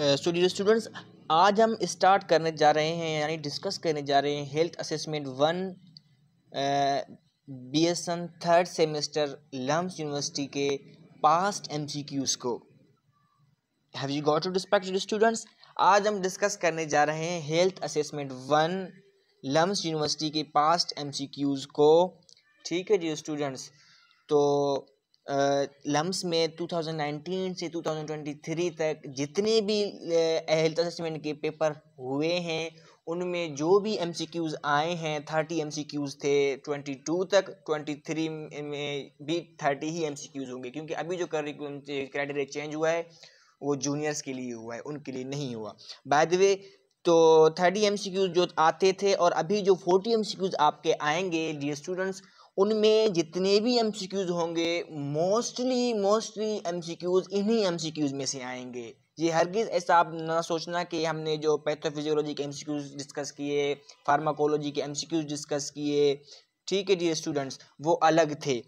Studio students आज हम start करने जा रहे हैं यानी डिस्कस करने जा रहे हैं health assessment one B S N third semester LUMS university के पास्ट एम सी क्यूज़ को have you got to respect students आज हम डिस्कस करने जा रहे हैं health assessment one LUMS university के पास्ट एम सी क्यूज़ को ठीक है जी स्टूडेंट्स तो लम्स में 2019 से 2023 तक जितने भी हेल्थ असेसमेंट के पेपर हुए हैं उनमें जो भी एम सी क्यूज़ आए हैं थर्टी एम सी क्यूज़ थे ट्वेंटी टू तक ट्वेंटी थ्री में भी थर्टी ही एम सी क्यूज़ होंगे क्योंकि अभी जो करिकुलम क्राइटेरिया चेंज हुआ है वो जूनियर्स के लिए हुआ है उनके लिए नहीं हुआ बाय द वे तो थर्टी एम सी क्यूज़ जो आते थे और अभी जो फोर्टी एम सी क्यूज़ आपके आएंगे डी स्टूडेंट्स उनमें जितने भी एम होंगे मोस्टली मोस्टली एम इन्हीं एम में से आएंगे ये हरगिज़ ऐसा आप ना सोचना कि हमने जो पैथोफिजियोलॉजी के एम डिस्कस किए फार्माकोलॉजी के एम डिस्कस किए ठीक है जी स्टूडेंट्स वो अलग थे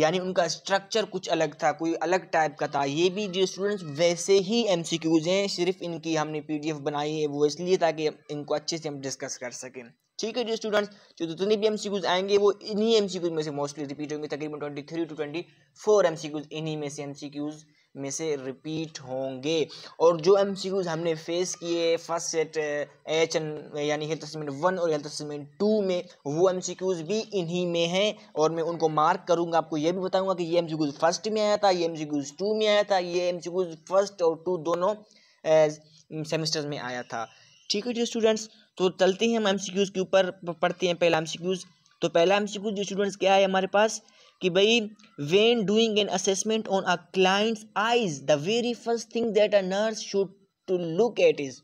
यानी उनका स्ट्रक्चर कुछ अलग था कोई अलग टाइप का था ये भी डी स्टूडेंट्स वैसे ही एम हैं सिर्फ इनकी हमने पी बनाई है वो इसलिए ताकि इनको अच्छे से हम डिस्कस कर सकें ठीक है जी स्टूडेंट्स जो जितने भी एमसीक्यूज आएंगे वो इन्हीं एमसीक्यूज में से मोस्टली रिपीट होंगे तकरीबन twenty three to twenty four MCQs इन्हीं में से एमसीक्यूज में से रिपीट होंगे और जो एम हमने फेस किए फर्स्ट सेट एच एन यानी हेल्थ असेसमेंट वन और हेल्थ असेसमेंट टू में वो एम भी इन्हीं में हैं और मैं उनको मार्क करूंगा आपको ये भी बताऊंगा कि ये एम फर्स्ट में आया था ये एम टू में आया था ये एम फर्स्ट और टू दोनों सेमेस्टर में आया था ठीक है जी स्टूडेंट्स तो चलते हैं हम एम सी क्यूज के ऊपर पढ़ते हैं पहला एम सी क्यूज़ तो पहला एम सी जो स्टूडेंट्स क्या है हमारे पास कि भाई when doing an assessment on a client's eyes the very first thing that a nurse should to look at is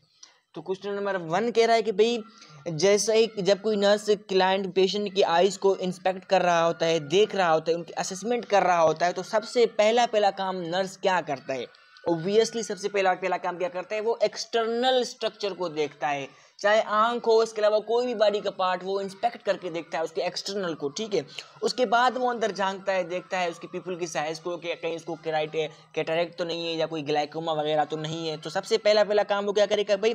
तो क्वेश्चन नंबर वन कह रहा है कि भाई जैसे ही जब कोई नर्स क्लाइंट पेशेंट की आइज को इंस्पेक्ट कर रहा होता है देख रहा होता है उनकी असेसमेंट कर रहा होता है तो सबसे पहला पहला काम नर्स क्या करता है ओब्वियसली सबसे पहला पहला काम क्या करता है वो एक्सटर्नल स्ट्रक्चर को देखता है चाहे आंख हो इसके अलावा कोई भी बॉडी का पार्ट वो इंस्पेक्ट करके देखता है उसके एक्सटर्नल को ठीक है उसके बाद वो अंदर झांकता है देखता है उसकी पीपल की साइज को कि कहीं इसको केराइट कैटरेक्ट तो नहीं है या कोई ग्लाइकोमा वगैरह तो नहीं है तो सबसे पहला पहला काम वो क्या करेगा भाई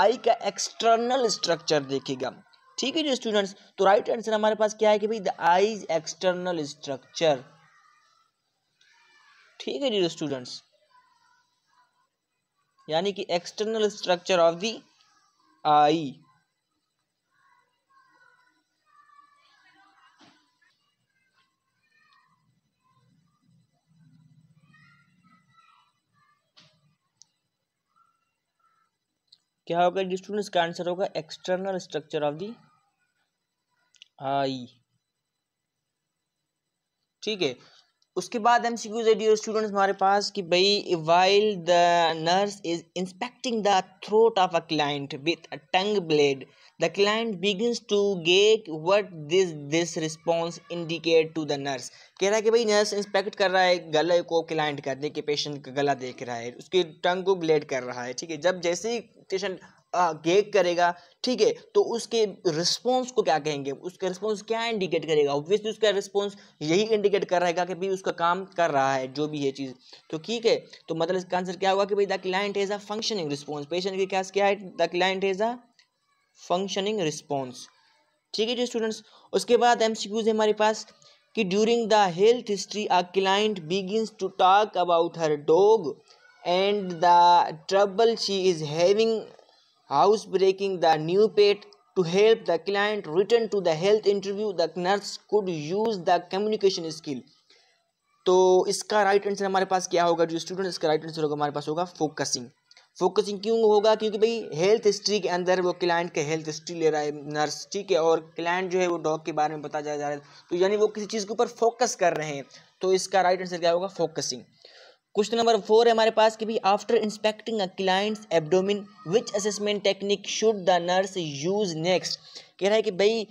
आई का एक्सटर्नल स्ट्रक्चर देखेगा ठीक है जी स्टूडेंट्स तो राइट आंसर हमारे पास क्या है कि भाई द आईज एक्सटर्नल स्ट्रक्चर ठीक है जी स्टूडेंट्स यानी कि external structure of the eye क्या होगा जी स्टूडेंट्स का आंसर होगा external structure of the eye ठीक है उसके बाद एम सी क्यूज एडियो स्टूडेंट्स हमारे पास कि भाई while the nurse is inspecting the throat of a client with a tongue blade the client begins to get what this this response indicate to the nurse कह रहा है कि भाई नर्स इंस्पेक्ट कर रहा है गले को क्लाइंट करने के पेशेंट का गला देख रहा है उसके टंग को ब्लेड कर रहा है ठीक है जब जैसे ही पेशेंट गेक करेगा ठीक है तो उसके रिस्पॉन्स को क्या कहेंगे उसका रिस्पॉन्स क्या इंडिकेट करेगा ऑब्वियसली उसका रिस्पॉन्स यही इंडिकेट कर रहेगा कि भाई उसका काम कर रहा है जो भी है चीज़ तो ठीक है तो मतलब इसका आंसर क्या होगा कि भाई the client is a functioning response patient की क्या क्या है the client is a functioning response ठीक है जी स्टूडेंट्स उसके बाद एम है हमारे पास कि during the health history a client begins to talk about her dog and the trouble she is having breaking the new pet to help the client return to the health interview the nurse could use the communication skill तो इसका right answer हमारे पास क्या होगा जो student इसका right answer होगा हमारे पास होगा फोकसिंग फोकसिंग क्यों होगा क्योंकि भाई हेल्थ हिस्ट्री के अंदर वो क्लाइंट के हेल्थ हिस्ट्री ले रहा है नर्स ठीक है और क्लाइंट जो है वो डॉग के बारे में बताया जा रहा है तो यानी वो किसी चीज़ के ऊपर फोकस कर रहे हैं तो इसका राइट आंसर क्या होगा फोकसिंग क्वेश्चन नंबर फोर है हमारे पास कि भाई after inspecting a client's abdomen which assessment technique should the nurse use next कह रहा है कि भाई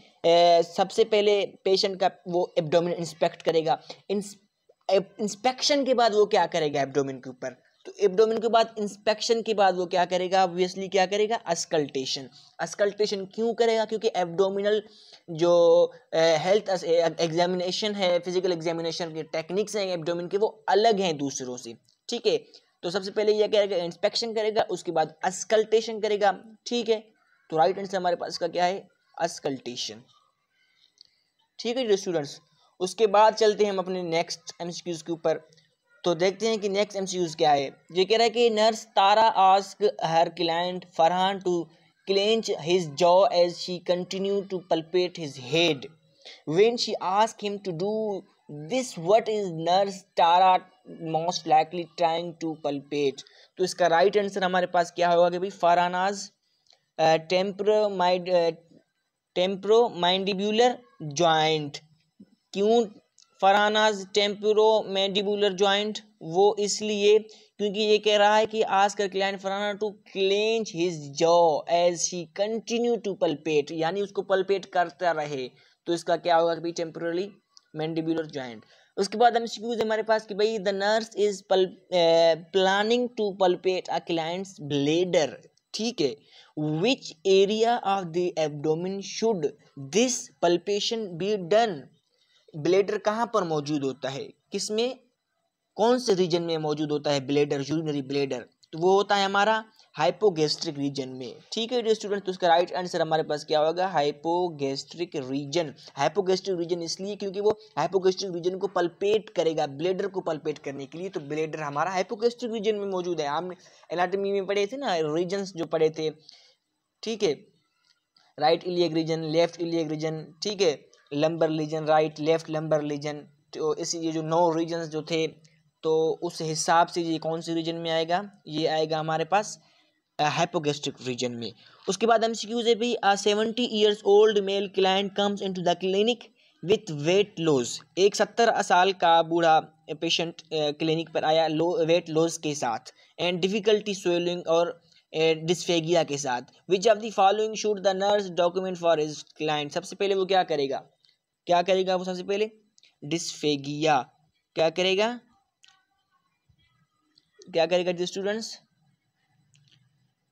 सबसे पहले पेशेंट का वो एब्डोमिन इंस्पेक्ट करेगा इंस्पेक्शन के बाद वो क्या करेगा एब्डोमिन के ऊपर तो एब्डोमेन के बाद इंस्पेक्शन के बाद वो क्या करेगा ऑब्वियसली क्या करेगा अस्कल्टेशन अस्कल्टेशन क्यों करेगा क्योंकि एब्डोमिनल जो हेल्थ एग्जामिनेशन है फिजिकल एग्जामिनेशन के टेक्निक्स हैं एब्डोमिन के वो अलग हैं दूसरों से ठीक है तो सबसे पहले यह करेगा इंस्पेक्शन करेगा उसके बाद अस्कल्टेशन करेगा ठीक है तो राइट आंसर हमारे पास का क्या है अस्कल्टेशन ठीक है स्टूडेंट्स उसके बाद चलते हैं हम अपने नेक्स्ट एमसीक्यूज के ऊपर तो देखते हैं कि नेक्स्ट एम क्या है ये कह रहा है कि nurse Tara ask her client Farhan to clench his jaw as she continue to palpate his head when she ask him to do this what is nurse Tara most likely trying to palpate तो इसका right right answer हमारे पास क्या होगा कि भाई फरानाज टेम्प्रोमाइड टेम्प्रोमाइंडिब्यूलर joint क्यों फरानाज टेम्पुरो मेडिबुलर joint वो इसलिए क्योंकि ये कह रहा है कि आज का client Farhana to clench his jaw as he continue to palpate यानी उसको पल्पेट करता रहे तो इसका क्या होगा कि टेम्पोरली मैंडिबुलर जॉइंट उसके बाद हम स्क्यूज हमारे पास कि भाई the nurse is planning to palpate a client's bladder ठीक है which area of the abdomen should this palpation be done bladder कहाँ पर मौजूद होता है किस में कौन से रीजन में मौजूद होता है ब्लेडर यूरिनरी ब्लेडर तो वो होता है हमारा हाइपोगेस्ट्रिक रीजन में ठीक है स्टूडेंट तो उसका राइट आंसर हमारे पास क्या होगा हाइपोगेस्ट्रिक रीजन हाइपोगेस्ट्रिक रीजन इसलिए क्योंकि वो हाइपोगेस्ट्रिक रीजन को पल्पेट करेगा ब्लेडर को पल्पेट करने के लिए तो ब्लेडर हमारा हाइपोगेस्ट्रिक रीजन में मौजूद है हमने एनाटमी में पढ़े थे ना रीजन जो पढ़े थे ठीक है right iliac region left iliac region ठीक है lumbar region right left lumbar region तो इस ये जो नौ रीजन जो थे तो उस हिसाब से ये कौन से रीजन में आएगा ये आएगा हमारे पास हाइपोगेस्टिक रीजन में उसके बाद एम सी क्यूज है भी seventy years old male client comes in to the clinic with weight loss एक सत्तर साल का बूढ़ा पेशेंट क्लिनिक पर आया लो वेट लॉस के साथ एंड डिफ़िकल्टी स्वेलिंग और डिस्फेगिया के साथ which of the following shoot the nurse document for is client सबसे पहले वो क्या करेगा क्या करेगा वो सबसे पहले डिस्फेगिया क्या करेगा क्या करेगा जी स्टूडेंट्स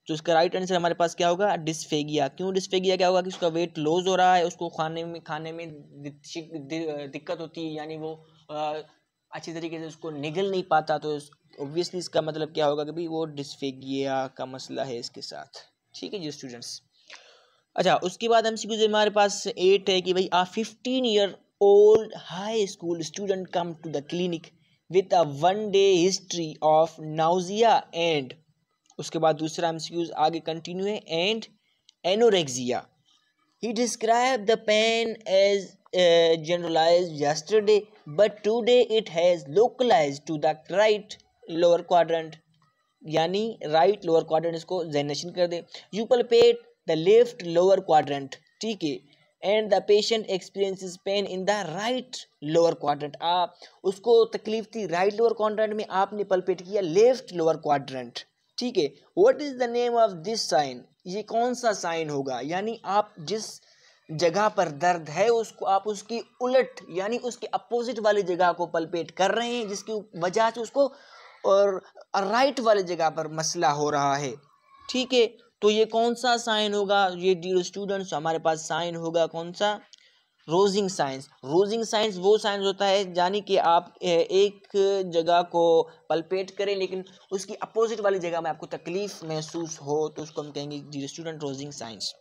तो इसका राइट आंसर हमारे पास क्या होगा डिस्फेगिया क्यों डिस्फेगिया क्या होगा कि उसका वेट लॉस हो रहा है उसको खाने में खाने में दिक्कत होती है यानी वो आ, अच्छी तरीके से उसको निगल नहीं पाता तो ऑब्वियसली इस, इसका मतलब क्या होगा कि भाई वो डिस्फेगिया का मसला है इसके साथ ठीक है जी स्टूडेंट्स अच्छा उसके बाद एम सी हमारे पास एट है कि भाई a fifteen year old high school student come to the clinic with a one day history of nausea and उसके बाद दूसरा एम आगे कंटिन्यू है and anorexia he describe the pain as generalize yesterday but today it has localize to the right lower quadrant यानी right lower quadrant इसको जेनरेशन कर दे you palpate the left lower quadrant ठीक है and the patient experiences pain in the right lower quadrant आप उसको तकलीफ थी राइट लोअर क्वाड्रेंट में आपने पलपेट किया लेफ्ट लोअर क्वाड्रेंट ठीक है what is the name of this sign ये कौन सा साइन होगा यानी आप जिस जगह पर दर्द है उसको आप उसकी उलट यानी उसके अपोजिट वाली जगह को पलपेट कर रहे हैं जिसकी वजह से उसको और राइट वाली जगह पर मसला हो रहा है ठीक है तो ये कौन सा साइन होगा ये डियर स्टूडेंट्स हमारे पास साइन होगा कौन सा रोजिंग साइंस रोजिंग साइंस वो साइंस होता है यानी कि आप एक जगह को पलपेट करें लेकिन उसकी अपोजिट वाली जगह में आपको तकलीफ महसूस हो तो उसको हम कहेंगे डियर स्टूडेंट रोजिंग साइंस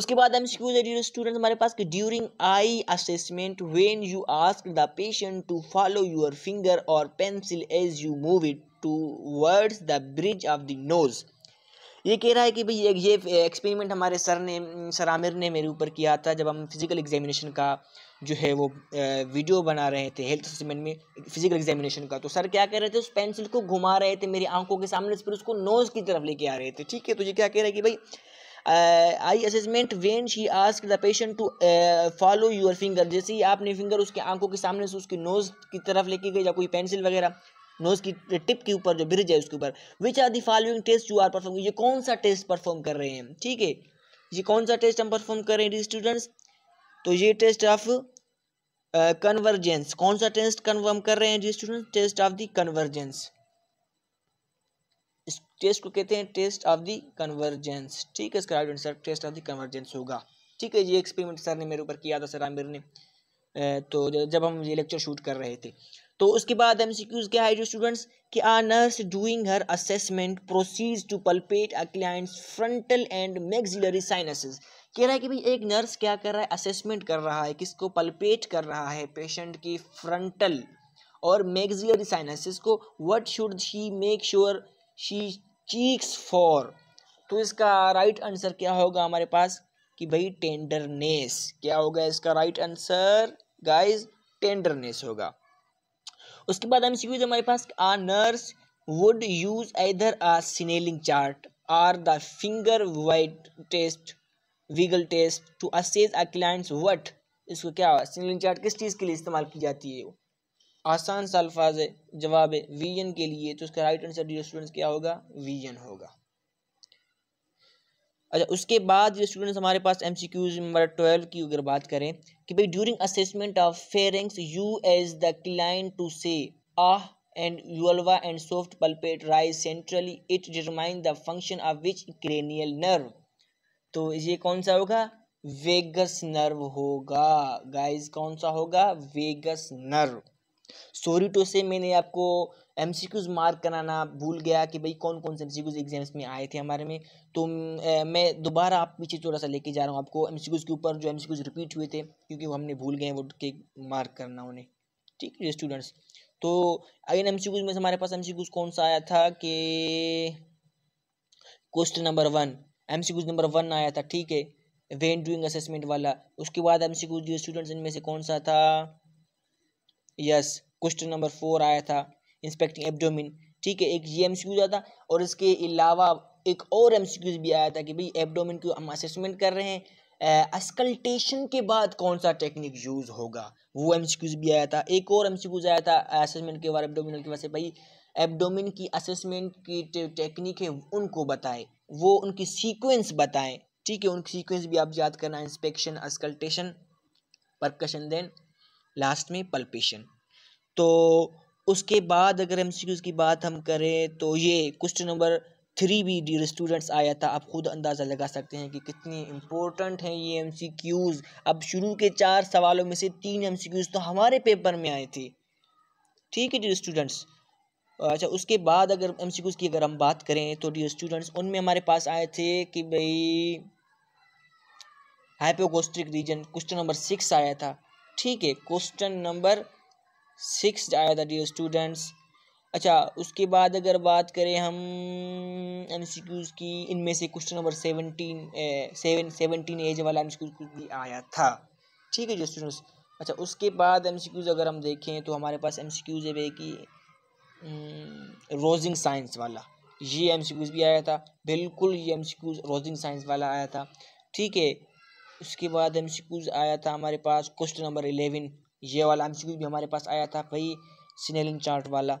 उसके बाद हम स्क्यूज डियर स्टूडेंट हमारे पास कि during eye assessment when you ask the patient to follow your finger or pencil as you move it towards the bridge of the nose ये कह रहा है कि भाई ये एक्सपेरिमेंट हमारे सर ने सर आमिर ने मेरे ऊपर किया था जब हम फिज़िकल एग्जामिनेशन का जो है वो वीडियो बना रहे थे हेल्थ असेसमेंट में फिजिकल एग्जामिनेशन का तो सर क्या कह रहे थे उस पेंसिल को घुमा रहे थे मेरी आंखों के सामने फिर उसको नोज़ की तरफ लेके आ रहे थे ठीक है तो ये क्या कह रहा है कि भाई eye assessment when she ask the patient to follow your finger जैसे ही आपने फिंगर उसके आंखों के सामने से उसकी नोज़ की तरफ लेके गई या कोई पेंसिल वगैरह नोज़ की टिप के ऊपर जो ब्रिज है उसके ऊपर which are the following test you are perform ये कौन सा टेस्ट परफॉर्म कर रहे हैं ठीक है ये कौन सा टेस्ट हम परफॉर्म कर रहे हैं स्टूडेंट्स तो ये टेस्ट ऑफ कन्वर्जेंस uh, कौन सा टेस्ट कन्वर्म कर रहे हैं जी student test of the convergence इस टेस्ट को कहते हैं टेस्ट ऑफ दी कन्वर्जेंस ठीक है इसका right answer test of the convergence होगा ठीक है ये एक्सपेरिमेंट सर ने मेरे ऊपर किया था सर आमिर ने तो जब हम ये लेक्चर शूट कर रहे थे तो उसके बाद एम सी क्यूज़ क्या है जो स्टूडेंट्स कि a nurse doing her assessment proceeds to palpate a client's frontal and maxillary sinuses कह रहा है कि भाई एक नर्स क्या कर रहा है असेसमेंट कर रहा है किसको पल्पेट कर रहा है पेशेंट की फ्रंटल और मैग्जिलरी साइनसेस को what should she make sure she checks for तो इसका राइट right आंसर क्या होगा हमारे पास कि भाई टेंडरनेस क्या होगा इसका राइट आंसर गाइज टेंडरनेस होगा उसके बाद एम सी हमारे पास a nurse would use either a Snellen chart or the finger white test wiggle test to assess a client's what इसको क्या हुआ सिनेलिंग चार्ट किस चीज़ के लिए इस्तेमाल की जाती है वो आसान सा अल्फाज है जवाब है वीजन के लिए तो उसका राइट आंसर डी स्टूडेंट्स क्या होगा वीजन होगा अच्छा उसके बाद जो स्टूडेंट्स हमारे पास M C Qs number twelve की अगर बात करें कि भाई during assessment of pharynx you as the client to say ah and vulva and soft palpate rise centrally it determine the function of which cranial nerve तो ये कौन सा होगा वेगस नर्व होगा गाइज कौन सा होगा वेगस नर्व सॉरी टू से मैंने आपको एम सी क्यूज़ मार्क कराना भूल गया कि भाई कौन कौन से एम सी क्यूज़ एग्जाम्स में आए थे हमारे में तो मैं दोबारा आप पीछे थोड़ा सा लेके जा रहा हूँ आपको एम सी क्यूज़ के ऊपर जो एम सी क्यूज़ रिपीट हुए थे क्योंकि वो हमने भूल गए हैं वो के मार्क करना उन्हें ठीक है स्टूडेंट्स तो अगेन एम सी क्यूज़ में से हमारे पास एम सी क्यूज़ कौन सा आया था कि question number one M C Qs number one आया था ठीक है वेन डूइंग असेसमेंट वाला उसके बाद एम सी क्यूज़ स्टूडेंट्स इनमें से कौन सा था यस क्वेश्चन नंबर फोर आया था इंस्पेक्टिंग एब्डोमिन ठीक है एक ये एम था और इसके अलावा एक और एम भी आया था कि भाई एब्डोमिन को हम असेसमेंट कर रहे हैं अस्कल्टेशन के बाद कौन सा टेक्निक यूज़ होगा वो एम भी आया था एक और एम आया था असेसमेंट के बाद एबडोमिन की वजह से भाई एब्डोमिन की असेसमेंट की टेक्निक है उनको बताएं वो उनकी सीक्वेंस बताएं ठीक है उनकी सीक्वेंस भी आप याद करना inspection auscultation percussion then last में पल्पेशन तो उसके बाद अगर एम की बात हम करें तो ये क्वेश्चन नंबर थ्री भी डी स्टूडेंट्स आया था आप खुद अंदाज़ा लगा सकते हैं कि कितने इम्पोर्टेंट हैं ये एम सी क्यूज़ अब शुरू के चार सवालों में से तीन एम सी क्यूज़ तो हमारे पेपर में आए थे ठीक है डी स्टूडेंट्स अच्छा उसके बाद अगर एम सी क्यूज़ की अगर हम बात करें तो डी स्टूडेंट्स उनमें हमारे पास आए थे कि भाई hypogastric region question number six आया था ठीक है क्वेश्चन नंबर सिक्स आया था डियर स्टूडेंट्स अच्छा उसके बाद अगर बात करें हम एम की इनमें से question number seventeen seven seventeen एज वाला एम भी आया था ठीक है जो स्टूडेंट्स अच्छा उसके बाद एम अगर हम देखें तो हमारे पास एम है क्यूज है रोजिंग साइंस वाला ये एम भी आया था बिल्कुल ये एम रोजिंग साइंस वाला आया था ठीक है उसके बाद एम आया था हमारे पास क्वेश्चन नंबर इलेवन ये वाला एम भी हमारे पास आया था भाई सिनेलिन चार्ट वाला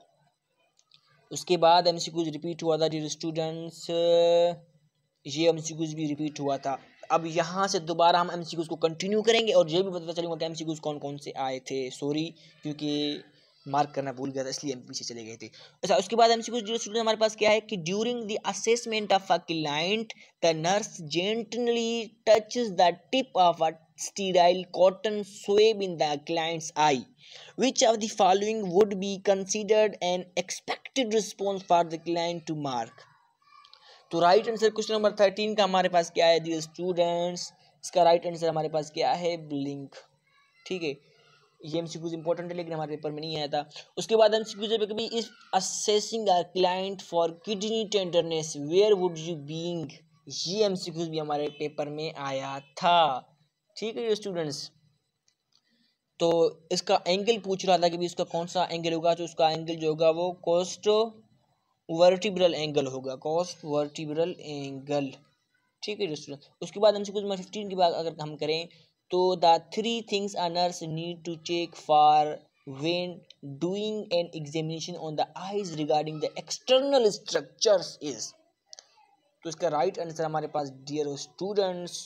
उसके बाद एम रिपीट हुआ था डी स्टूडेंट्स ये एम भी रिपीट हुआ था अब यहाँ से दोबारा हम एम को कंटिन्यू करेंगे और ये भी पता चलेगा कि एम कौन कौन से आए थे सॉरी क्योंकि मार्क करना भूल गया था इसलिए हम पीछे चले गए थे अच्छा उसके बाद हमसे कुछ स्टूडेंट हमारे पास क्या है कि during the assessment of a client the nurse gently touch the tip of a sterile cotton swab in the client's eye which of the following would be considered an expected response for the client to mark तो right answer question number thirteen का हमारे पास क्या है the students इसका right answer हमारे पास क्या है ब्लिंक ठीक है ये एम सी इंपॉर्टेंट है लेकिन हमारे पेपर में नहीं आया था उसके बाद एम सी पेपर कभी इस assessing a client for kidney tenderness where would you being ये एम भी हमारे पेपर में आया था ठीक है स्टूडेंट्स तो इसका एंगल पूछ रहा था कि भी इसका कौन सा एंगल होगा तो उसका एंगल जो होगा वो कोस्ट वर्टिब्रल एंगल होगा कोस्ट वर्टिब्रल एंगल ठीक है स्टूडेंट उसके बाद हमसे कुछ फिफ्टीन की बात अगर हम करें तो the three things a nurse need to check for when doing an examination on the eyes regarding the external structures is तो इसका राइट right आंसर हमारे पास डियर स्टूडेंट्स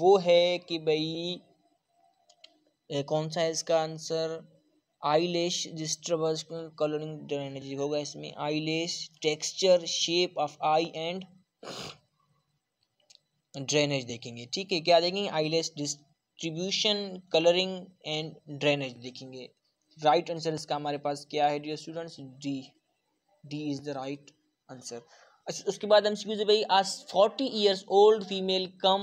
वो है कि भाई कौन सा है इसका answer eyelash disturbance colouring energy होगा इसमें eyelash texture shape of eye and drainage देखेंगे ठीक है क्या देखेंगे आईलेस डिस्ट डिस्ट्रीब्यूशन कलरिंग एंड ड्रेनेज देखेंगे राइट आंसर इसका हमारे पास क्या है dear students D D is the right answer अच्छा उसके बाद हम सीखूँ भाई आज forty years old female come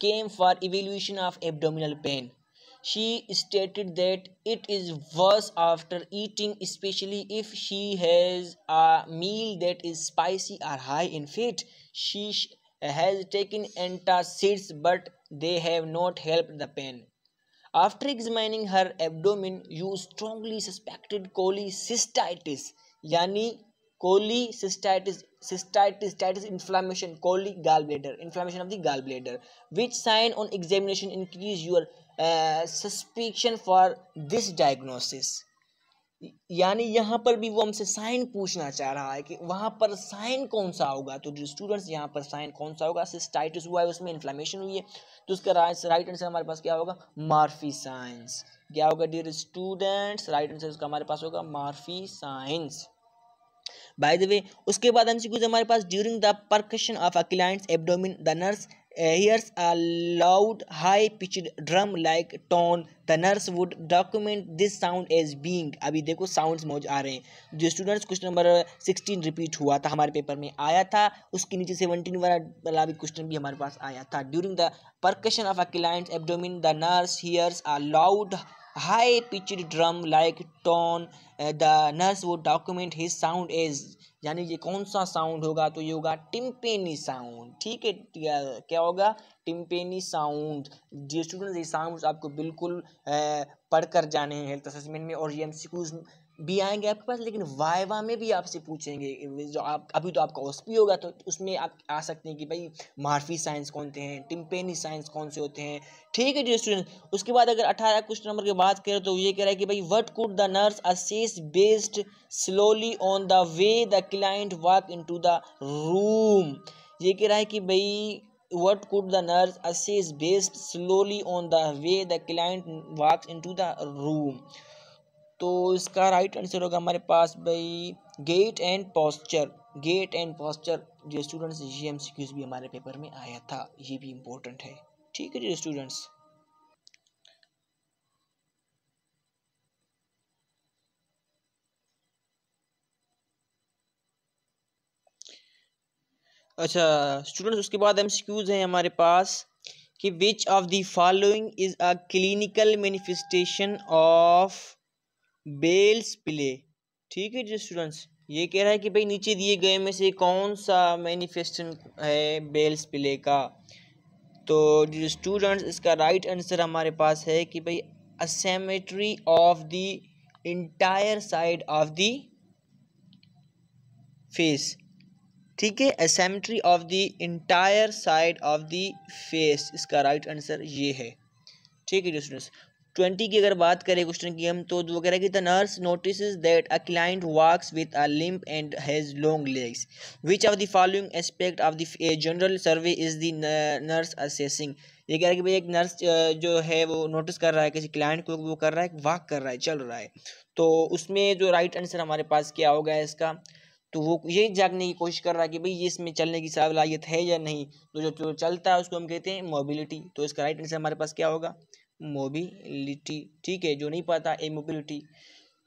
came for evaluation of abdominal pain she stated that it is worse after eating especially if she has a meal that is spicy or high in fat she has taken antacids but they have not helped the pain. After examining her abdomen, you strongly suspected cholecystitis, yani cholecystitis, cystitis, cystitis inflammation, coli gallbladder, inflammation of the gallbladder. Which sign on examination increase your uh, suspicion for this diagnosis? यानी यहाँ पर भी वो हमसे sign पूछना चाह रहा है कि वहाँ पर साइन कौन सा होगा तो जो स्टूडेंट्स यहाँ पर साइन कौन सा होगा सिस्टाइटिस हुआ है उसमें इन्फ्लामेशन हुई है तो उसका राइट आंसर हमारे पास क्या होगा मार्फी साइंस क्या होगा डियर स्टूडेंट्स राइट आंसर उसका हमारे पास होगा Murphy signs by the way उसके बाद हमसे कुछ हमारे पास during the percussion of a client's abdomen the nurse hears uh, a loud high pitched drum like tone the nurse would document this sound as being अभी देखो sound मौज आ रहे हैं जो students question number sixteen repeat हुआ था हमारे पेपर में आया था उसके नीचे सेवनटीन वाला वाला भी क्वेश्चन भी हमारे पास आया था during the percussion of a client abdomen the nurse hears a loud high pitched drum like tone the nurse would document his sound as यानी ये कौन सा साउंड होगा तो ये होगा टिम्पेनी साउंड ठीक है क्या होगा टिम्पेनी साउंड जी स्टूडेंट्स ये साउंड आपको बिल्कुल पढ़ कर जाने हैं हेल्थ असेसमेंट में और ये एम भी आएंगे आपके पास लेकिन वाइवा में भी आपसे पूछेंगे जो आप अभी तो आपका ओस होगा तो उसमें आप आ सकते हैं कि भाई मार्फी साइंस कौन से हैं टिम्पेनी साइंस कौन से होते हैं ठीक है जी स्टूडेंट उसके बाद अगर अठारह क्वेश्चन नंबर की बात करें तो ये कह रहा है कि भाई what could the nurse assess based slowly on the way the client walk in to the room ये कह रहा है कि भाई what could the nurse assess based slowly on the way the client walks in the room तो इसका right answer होगा हमारे पास भाई gait and posture gait and posture जो स्टूडेंट्स जी एम भी हमारे पेपर में आया था ये भी इम्पोर्टेंट है ठीक है जी स्टूडेंट्स अच्छा स्टूडेंट्स उसके बाद एम हैं हमारे पास कि which of the following is a clinical manifestation of Bell's palsy ठीक है जी स्टूडेंट्स ये कह रहा है कि भाई नीचे दिए गए में से कौन सा मैनिफेस्टन है बेल्स प्ले का तो जो स्टूडेंट्स इसका राइट आंसर हमारे पास है कि भाई asymmetry of the entire side of the face ठीक है asymmetry of the entire side of the face इसका राइट आंसर ये है ठीक है जो स्टूडेंट्स ट्वेंटी की अगर बात करें क्वेश्चन की हम तो हैं कि the nurse notice that a client walks with a limp and has long legs which of the following aspect of the general survey is the nurse assessing ये कह रहा है कि भाई एक नर्स जो है वो नोटिस कर रहा है किसी क्लाइंट को वो कर रहा है वॉक कर रहा है चल रहा है तो उसमें जो राइट आंसर हमारे पास क्या होगा इसका तो वो ये जागने की कोशिश कर रहा है कि भाई इसमें चलने की सलाहियत है या नहीं तो जो, जो चलता है उसको हम कहते हैं मोबिलिटी तो इसका राइट आंसर हमारे पास क्या होगा मोबिलिटी ठीक है जो नहीं पता ए मोबिलिटी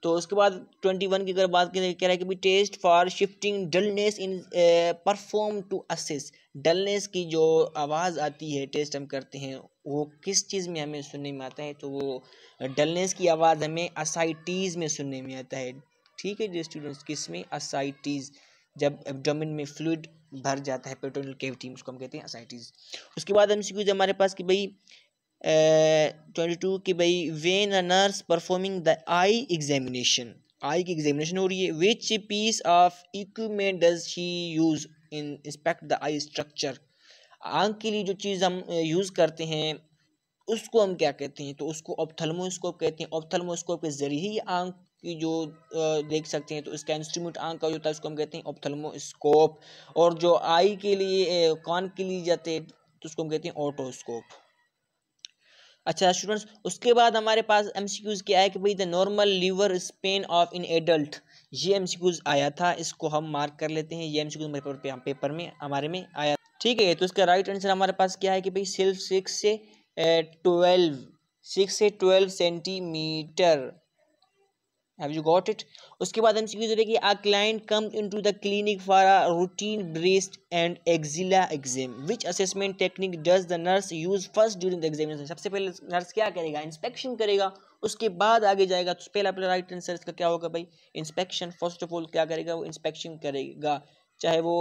तो उसके बाद ट्वेंटी वन की अगर बात करें कह रहा है कि test for shifting dullness in perform to assess dullness की जो आवाज़ आती है टेस्ट हम करते हैं वो किस चीज़ में हमें सुनने में आता है तो वो डलनेस की आवाज़ हमें असाइटीज़ में सुनने में आता है ठीक है जो स्टूडेंट्स किस में असाइटीज़ जब एबडोमिन में फ्लूड भर जाता है पेट्रोनल केविटी उसको हम कहते हैं असाइटीज़ उसके बाद हम सीक्यूज हमारे पास कि भाई ट्वेंटी टू की भाई when a nurse performing the eye examination eye की एग्जामिनेशन हो रही है which piece of equipment does he use in inspect the eye structure आँख के लिए जो चीज़ हम यूज़ करते हैं उसको हम क्या कहते हैं तो उसको ऑप्थलमोस्कोप कहते हैं ऑप्थलमोस्कोप के ज़रिए ही आँख की जो देख सकते हैं तो इसका इंस्ट्रूमेंट आंख का जो होता है उसको हम कहते हैं ऑप्थलमोस्कोप और जो आई के लिए कान के लिए जाते हैं तो उसको हम कहते हैं ऑटोस्कोप अच्छा स्टूडेंट्स उसके बाद हमारे पास एम सी क्यूज़ क्या है कि भाई the normal liver span of in adult ये एम सी क्यूज़ आया था इसको हम मार्क कर लेते हैं ये एम सी क्यूज़ हमारे पेपर में हमारे में आया ठीक है तो इसका राइट आंसर हमारे पास क्या है कि भाई सिर्फ सिक्स से ट्वेल्व eh, सिक्स से twelve centimetre have you got it उसके बाद एमसीक्यू जो देखिए a client come in to the clinic for a routine breast and axilla exam which assessment technique does the nurse use first during the examination सबसे पहले nurse क्या करेगा inspection करेगा उसके बाद आगे जाएगा तो पहला पहला राइट आंसर इसका क्या होगा भाई इंस्पेक्शन फर्स्ट ऑफ ऑल क्या करेगा वो इंस्पेक्शन करेगा चाहे वो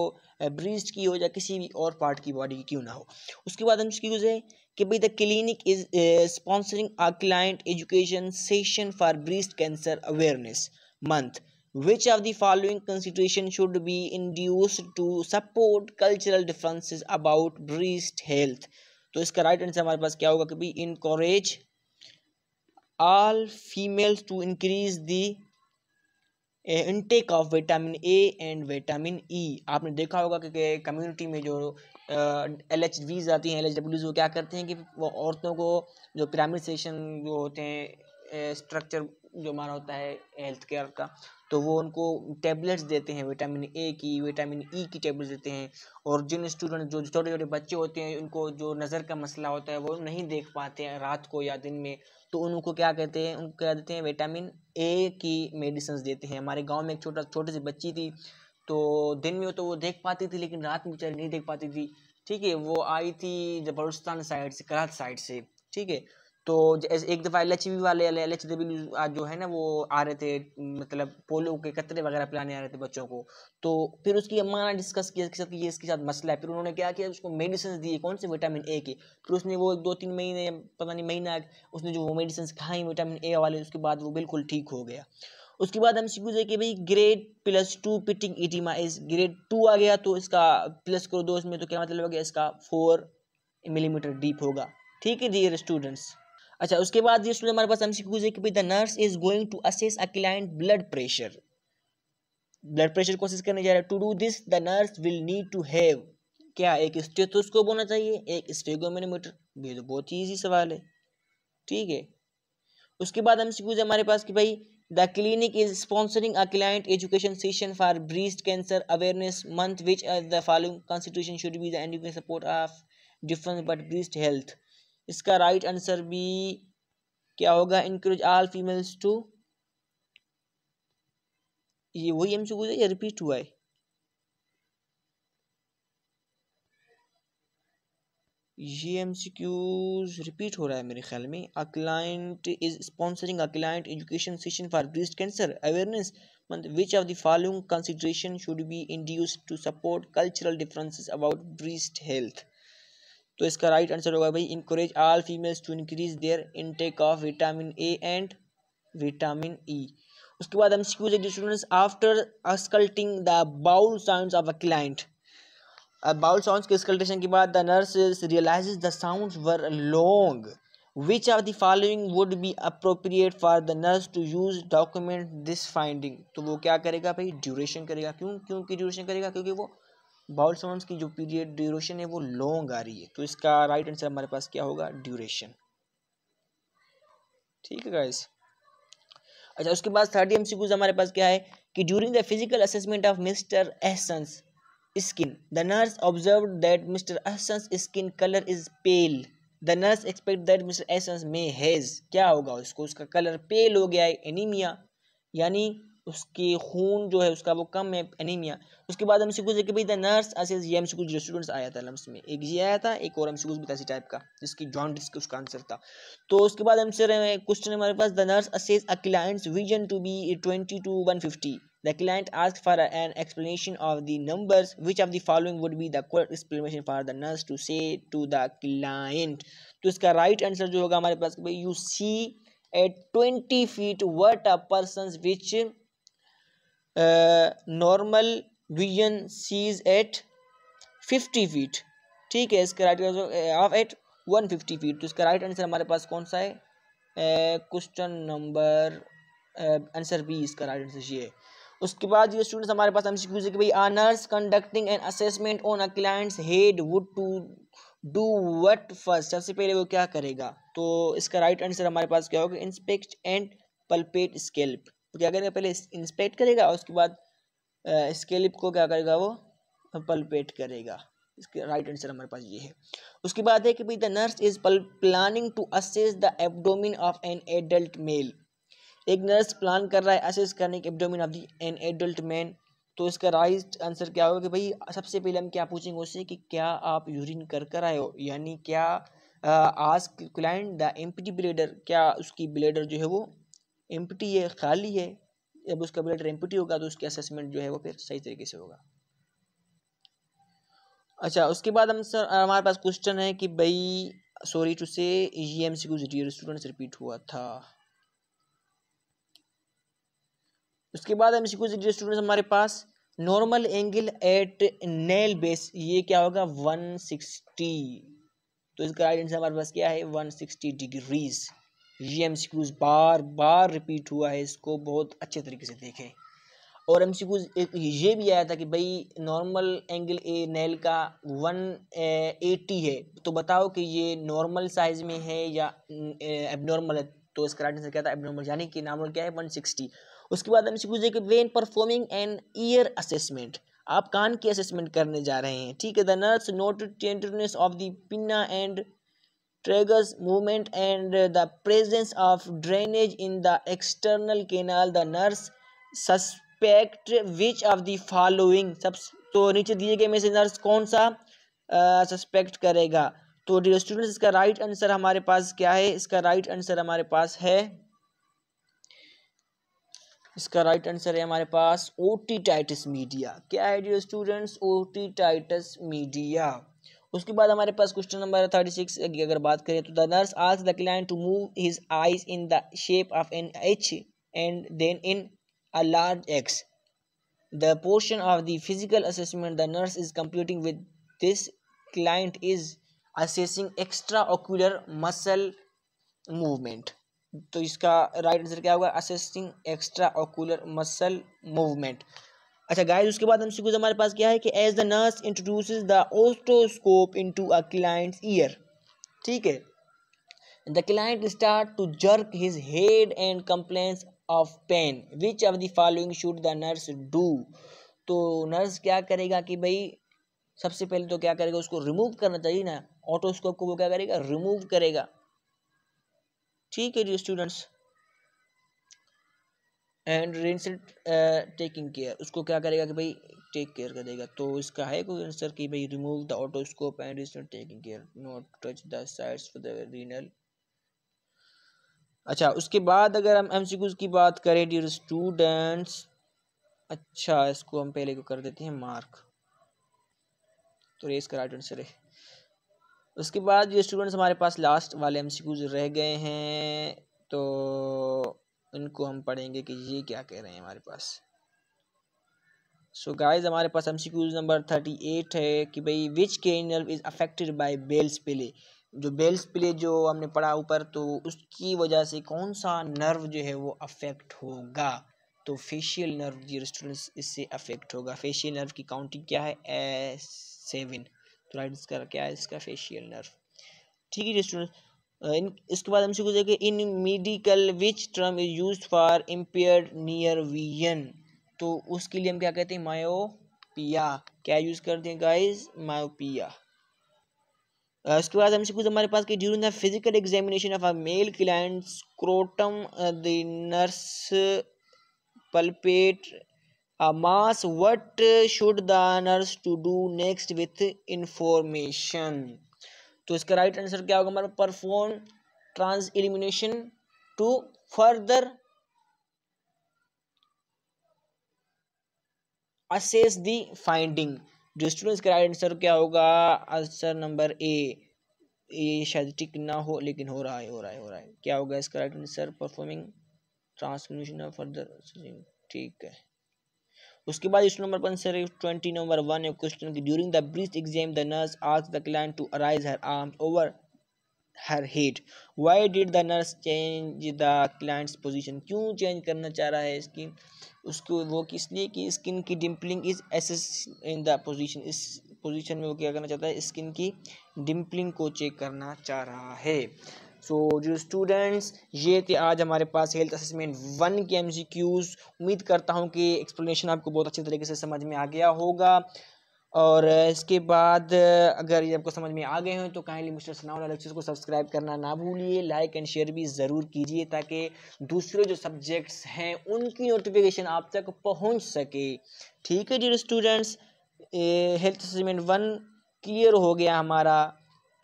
ब्रीज की हो या किसी भी और पार्ट की बॉडी की क्यों ना हो उसके बाद हम इसकी यूज है कि भाई the clinic is sponsoring a client education session for breast cancer awareness month which of the following consideration should be induced to support cultural differences about breast health तो इसका राइट आंसर हमारे पास क्या होगा कि भाई encourage all females to increase the intake of vitamin A and vitamin E आपने देखा होगा कि कम्युनिटी में जो एल एच वीज आती हैं एल एच डब्ल्यूज वो क्या करते हैं कि वो औरतों को जो पिरामिड सेशन जो होते हैं स्ट्रक्चर जो हमारा होता है हेल्थ केयर का तो वो उनको टेबलेट्स देते हैं विटामिन ए की विटामिन ई e की टेबलेट्स देते हैं और जिन स्टूडेंट जो छोटे छोटे बच्चे होते हैं उनको जो नज़र का मसला होता है वो नहीं देख पाते हैं रात को या दिन में तो उनको क्या कहते हैं उनको क्या देते हैं विटामिन ए की मेडिसिन देते हैं हमारे गाँव में एक छोटा छोटी सी बच्ची थी तो दिन में तो वो देख पाती थी लेकिन रात में बेचारी नहीं देख पाती थी ठीक है वो आई थी जब साइड से करात साइड से ठीक है तो जैसे एक दफ़ा एल एच बी वाले एल एच डब्ल्यू जो है ना वो आ रहे थे मतलब पोलो के कतरे वगैरह पिलाने आ रहे थे बच्चों को तो फिर उसकी अम्मा ने डिस्कस किया इसके साथ ये इसके साथ मसला है फिर उन्होंने क्या किया उसको मेडिसिन दिए कौन से विटामिन ए के फिर उसने वो दो तीन महीने पता नहीं महीना उसने जो वो मेडिसिन खाई विटामिन ए वाले उसके बाद वो बिल्कुल ठीक हो गया उसके बाद हम सीखू कि भाई grade plus two pitting edema is grade to आ गया तो इसका प्लस करो दो इसमें तो क्या मतलब हो गया इसका फोर मिलीमीटर डीप होगा ठीक है जी स्टूडेंट्स अच्छा उसके बाद ये स्टूडेंट हमारे पास क्यूज है कि the nurse is going to assess a client blood pressure blood pressure कोशिश करने जा रहा है to do this the nurse will need to have क्या एक स्टेथोस्कोप होना चाहिए एक स्टेगोमीटर ये तो बहुत ही ईजी सवाल है ठीक है उसके बाद हम सीखूज हमारे पास कि भाई the clinic is sponsoring a client education session for breast cancer awareness month which the following constitution should be the and support of difference but breast health इसका राइट आंसर भी क्या होगा इनक्रेज आल फीमेल्स टू ये वही M सू या repeat हुआ है ये एम रिपीट हो रहा है मेरे ख्याल में a client is sponsoring a client education session for breast cancer awareness which of the following consideration should be induced to support cultural differences about breast health तो इसका राइट आंसर होगा भाई encourage all females to increase their intake of vitamin A and vitamin E उसके बाद हम सीक्यूज students after auscultating the bowel sound of a client bowel sound के auscultation के बाद the nurse realize the sound were long which are the following would be appropriate for the nurse to use document this finding तो वो क्या करेगा भाई duration करेगा क्यों क्योंकि ड्यूरेशन करेगा क्योंकि वो बाउल साउंड की जो पीरियड ड्यूरेशन है वो लॉन्ग आ रही है तो इसका राइट आंसर हमारे पास क्या होगा ड्यूरेशन ठीक है गाइस अच्छा उसके बाद थर्ड एम हमारे पास क्या है कि during the physical assessment of Mr Ehsan's skin the nurse observe that Mr Ehsan's skin colour is pale the nurse expect that Mr Ehsan's may has क्या होगा उसको उसका कलर पेल हो गया है एनीमिया यानी उसकी खून जो है उसका वो कम है एनीमिया उसके बाद एम सी क्यूज भाई द नर्स असेज ये एम सी क्यूज स्टूडेंट्स आया था लम्स मतलब में एक ये आया था एक और एम सी भी था टाइप का जिसकी जॉन्डिस का उसका आंसर था तो उसके बाद आंसर क्वेश्चन हमारे पास the nurse assess a client's vision to be twenty to one the client ask for an explanation of the numbers numbers. Of the following would be the correct explanation for the nurse to say to the client तो इसका right answer जो होगा हमारे पास भाई you see at twenty feet what a person which normal vision sees at fifty feet ठीक है इसका right answer of at one fifty feet तो इसका राइट आंसर हमारे पास कौन सा है क्वेश्चन नंबर आंसर बी इसका राइट आंसर ये है उसके बाद ये स्टूडेंट्स हमारे पास क्यूज है कि भाई a nurse conducting an assessment on a client's head would to do what first सबसे पहले वो क्या करेगा तो इसका राइट आंसर हमारे पास क्या होगा इंस्पेक्ट एंड पल्पेट स्केल्प तो क्या करेगा पहले इंस्पेक्ट करेगा और उसके बाद स्केलिप को क्या करेगा वो पल्पेट करेगा इसके राइट आंसर हमारे पास ये है उसके बाद है कि भाई the nurse is planning to assess the abdomen of an adult male एक नर्स प्लान कर रहा है असेस करने के abdomen of the an adult man तो इसका राइट आंसर क्या होगा कि भाई सबसे पहले हम क्या पूछेंगे उससे कि क्या आप यूरिन कर कर आए हो यानी क्या आज क्लाइंट द एम्प्टी ब्लेडर क्या उसकी ब्लेडर जो है वो एम्प्टी है खाली है जब उसका ब्लड एम्प्टी होगा तो उसके असेसमेंट जो है वो फिर सही तरीके से होगा अच्छा उसके बाद हम सर हमारे पास क्वेश्चन है कि भाई सॉरी टू से जी M C Qs dear students repeat हुआ था उसके बाद M C Qs dear students हमारे पास normal angle at nail base ये क्या होगा 160 तो इसका राइट आंसर हमारे पास क्या है 160 डिग्रीज ये एम बार बार रिपीट हुआ है इसको बहुत अच्छे तरीके से देखें और एम एक ये भी आया था कि भाई नॉर्मल एंगल ए नेल का वन एटी है तो बताओ कि ये नॉर्मल साइज़ में है या एबनॉर्मल है तो इसका राइट आंसर क्या था एबनॉर्मल यानी कि नॉर्मल क्या है वन सिक्सटी उसके बाद M C Qs when performing an ear assessment आप कान की असेसमेंट करने जा रहे हैं ठीक है the nurse note tenderness of the pinna and triggers movement and the presence of drainage in the external canal the nurse suspect which of the following सब तो नीचे दिए गए में से नर्स कौन सा सस्पेक्ट uh, करेगा तो डियर स्टूडेंट्स इसका राइट right आंसर हमारे पास क्या है इसका राइट right आंसर हमारे पास है इसका राइट right आंसर है हमारे पास ओटी टाइटिस मीडिया क्या है dear students otitis media उसके बाद हमारे पास क्वेश्चन नंबर थर्टी सिक्स की अगर बात करें तो द नर्स आज the client to move his eyes in the shape of an H and then in a large X the portion of the physical assessment the nurse is computing with this client is assessing extra ocular muscle movement तो इसका right answer क्या होगा assessing extra ocular muscle movement अच्छा guys उसके बाद हमसे कुछ हमारे पास क्या है कि as the nurse introduce the otoscope into a client ear ठीक है the client start to jerk his head and complains of pain which of the following should the nurse do तो नर्स क्या करेगा कि भाई सबसे पहले तो क्या करेगा उसको रिमूव करना चाहिए ना ऑटोस्कोप को वो क्या करेगा रिमूव करेगा ठीक है जी स्टूडेंट्स एंड रेंस टेकिंग केयर उसको क्या करेगा कि भाई टेक केयर कर देगा तो इसका है कोई आंसर कि भाई रिमूव द ऑटोस्कोप एंड रेंस taking care not touch the sides for the renal अच्छा उसके बाद अगर हम एम की बात करें डियर स्टूडेंट्स अच्छा इसको हम पहले को कर देते हैं मार्क तो रेस का राइट आंसर है उसके बाद जो स्टूडेंट्स हमारे पास लास्ट वाले एम रह गए हैं तो उनको हम पढ़ेंगे कि ये क्या कह रहे हैं हमारे पास सो so गाइस हमारे पास एम नंबर थर्टी एट है कि भाई विच के nerve is affected by Bell's palsy जो बेल्स प्ले जो हमने पढ़ा ऊपर तो उसकी वजह से कौन सा नर्व जो है वो अफेक्ट होगा तो फेशियल नर्व जी स्टूडेंट्स इससे अफेक्ट होगा फेशियल नर्व की काउंटिंग क्या है ए सेवन तो राइट इसका क्या है इसका फेशियल नर्व ठीक है स्टूडेंट्स इन इसके बाद हमसे पूछा कि in medical which term is use for impair near vision तो उसके लिए हम क्या कहते हैं मायोपिया क्या यूज़ करते हैं गाइज मायोपिया उसके बाद हमसे पूछा हमारे पास कि during the physical examination of a male client scrotum the nurse palpate a mass what should the nurse to do next with तो इसका राइट आंसर क्या होगा हमारा perform transillumination to further assess the finding जो students का right answer क्या होगा answer number A ये शायद टिक ना हो लेकिन हो रहा है हो रहा है हो रहा है क्या होगा इसका right answer performing transmission further ठीक है उसके बाद इस नंबर पर आंसर है ट्वेंटी नंबर वन है क्वेश्चन की during the breast exam the nurse आज the client to arise her arm over her head why did the nurse change the client's position क्यों चेंज करना चाह रहा है इसकी उसको वो किस लिए कि स्किन की dimpling is as in the position इस पोजिशन में वो क्या करना चाहता है स्किन की डिम्पलिंग को चेक करना चाह रहा है सो so, जो स्टूडेंट्स ये थे आज हमारे पास हेल्थ असेसमेंट वन के एम सी क्यूज़ उम्मीद करता हूँ कि एक्सप्लेनेशन आपको बहुत अच्छे तरीके से समझ में आ गया होगा और इसके बाद अगर ये आपको समझ में आ गए हों तो काइंडली मिस्टर सनाउल लेक्चर्स को सब्सक्राइब करना ना भूलिए लाइक एंड शेयर भी ज़रूर कीजिए ताकि दूसरे जो सब्जेक्ट्स हैं उनकी नोटिफिकेशन आप तक पहुंच सके ठीक है जी students health assessment one clear हो गया हमारा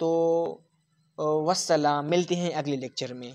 तो वसलाम मिलते हैं अगले लेक्चर में